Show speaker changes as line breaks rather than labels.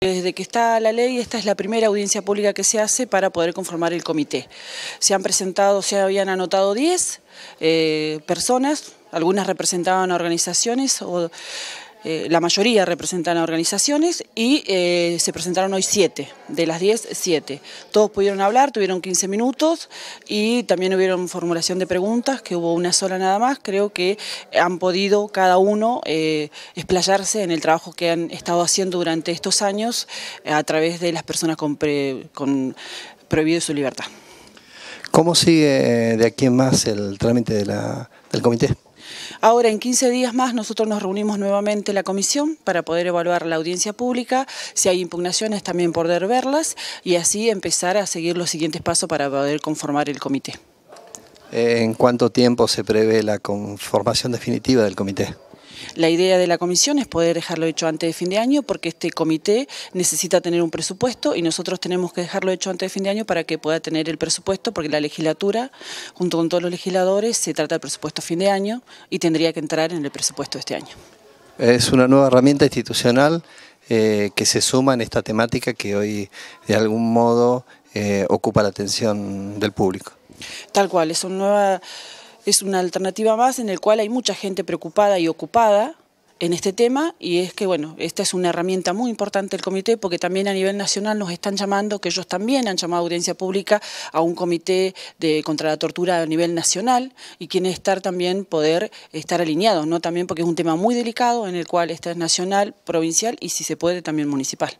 Desde que está la ley, esta es la primera audiencia pública que se hace para poder conformar el comité. Se han presentado, se habían anotado 10 eh, personas, algunas representaban organizaciones o eh, la mayoría representan a organizaciones y eh, se presentaron hoy siete, de las diez, siete. Todos pudieron hablar, tuvieron 15 minutos y también hubieron formulación de preguntas, que hubo una sola nada más. Creo que han podido cada uno eh, explayarse en el trabajo que han estado haciendo durante estos años eh, a través de las personas con, prohibido su libertad.
¿Cómo sigue de aquí en más el trámite de del comité?
Ahora, en 15 días más, nosotros nos reunimos nuevamente la comisión para poder evaluar la audiencia pública, si hay impugnaciones también poder verlas y así empezar a seguir los siguientes pasos para poder conformar el comité.
Eh, ¿En cuánto tiempo se prevé la conformación definitiva del comité?
La idea de la comisión es poder dejarlo hecho antes de fin de año porque este comité necesita tener un presupuesto y nosotros tenemos que dejarlo hecho antes de fin de año para que pueda tener el presupuesto porque la legislatura, junto con todos los legisladores, se trata del presupuesto a fin de año y tendría que entrar en el presupuesto de este año.
Es una nueva herramienta institucional eh, que se suma en esta temática que hoy de algún modo eh, ocupa la atención del público.
Tal cual, es una nueva es una alternativa más en el cual hay mucha gente preocupada y ocupada en este tema y es que bueno, esta es una herramienta muy importante del comité porque también a nivel nacional nos están llamando, que ellos también han llamado a audiencia pública a un comité de contra la tortura a nivel nacional y quieren estar también poder estar alineados, ¿no? También porque es un tema muy delicado en el cual está es nacional, provincial y si se puede también municipal.